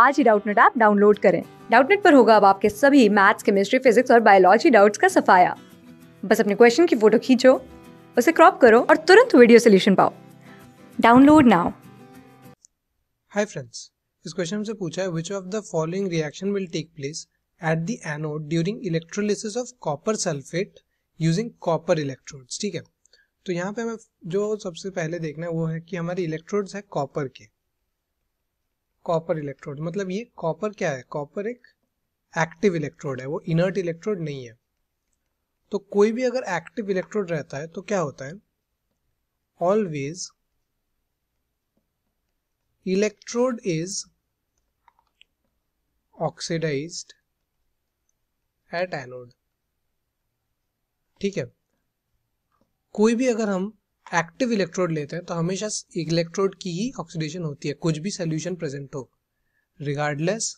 आज ही Doubtnut app download करें डाउटनेट पर होगा अब आपके सभी मैथ्स केमिस्ट्री फिजिक्स और बायोलॉजी डाउट्स का सफाया बस अपने क्वेश्चन की फोटो खींचो उसे क्रॉप करो और तुरंत वीडियो सोल्यूशन पाओ डाउनलोड नाउ हाय फ्रेंड्स इस क्वेश्चन से पूछा है which of the following reaction will take place at the anode during electrolysis of copper sulphate using copper electrodes ठीक है तो यहाँ पे हमें जो सबसे पहले देखना है वो है कि हमारे इलेक्ट्रोड्स है कॉपर के कॉपर इलेक्ट्रोड मतलब ये कॉपर क्या है कॉपर एक एक्टिव इलेक्ट्रोड है वो इनर्ट इलेक्ट्रोड नहीं है तो कोई भी अगर एक्टिव इलेक्ट्रोड रहता है तो क्या होता है always electrode is oxidised at anode ठीक है कोई भी अगर हम एक्टिव इलेक्ट्रोड लेते हैं तो हमेशा इलेक्ट्रोड की ही ऑक्सीडेशन होती है कुछ भी सोल्यूशन प्रेजेंट हो रिगार्डलेस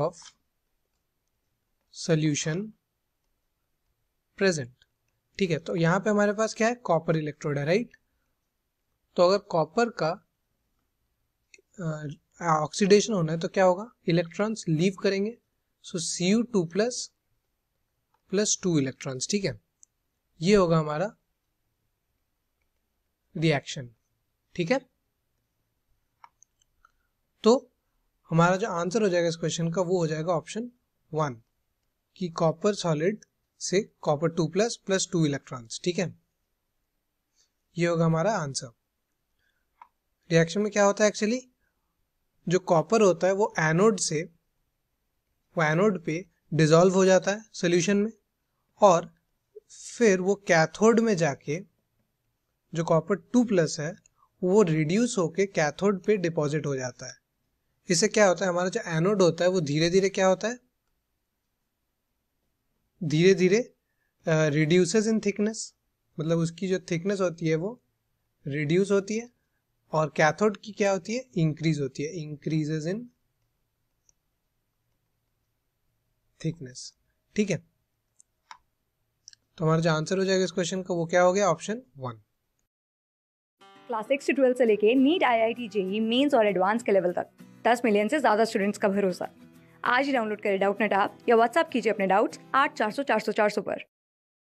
ऑफ सोल्यूशन प्रेजेंट ठीक है तो यहां पे हमारे पास क्या है कॉपर इलेक्ट्रोड है राइट तो अगर कॉपर का ऑक्सीडेशन होना है तो क्या होगा इलेक्ट्रॉन्स लीव करेंगे so C U two plus plus two electrons ठीक है ये होगा हमारा रिएक्शन ठीक है तो हमारा जो आंसर हो जाएगा इस क्वेश्चन का वो हो जाएगा ऑप्शन वन कि कॉपर सॉलिड से copper two plus plus two electrons ठीक है ये होगा हमारा आंसर रिएक्शन में क्या होता है एक्चुअली जो कॉपर होता है वो एनोड से वो एनोड पे डिजोल्व हो जाता है सोल्यूशन में और फिर वो कैथोड में जाके जो कॉपर टू प्लस है वो रिड्यूस होके कैथोड पे डिपॉजिट हो जाता है इससे क्या होता है हमारा जो एनोड होता है वो धीरे धीरे क्या होता है धीरे धीरे रिड्यूसेस इन थिकनेस मतलब उसकी जो थिकनेस होती है वो रिड्यूस होती है और कैथोड की क्या होती है इंक्रीज होती है इंक्रीजेज इन थिकनेस ठीक है तो हमारा जो आंसर हो जाएगा इस क्वेश्चन का वो क्या हो गया ऑप्शन वन क्लास सिक्स से ट्वेल्थ से लेके NEET I I T JEE mains और एडवांस के लेवल तक दस मिलियन से ज़्यादा स्टूडेंट्स का भरोसा आज ही डाउनलोड करें डाउट नेट आप या व्हाट्सअप कीजिए अपने डाउट्स आठ चार सौ चार सौ चार सौ पर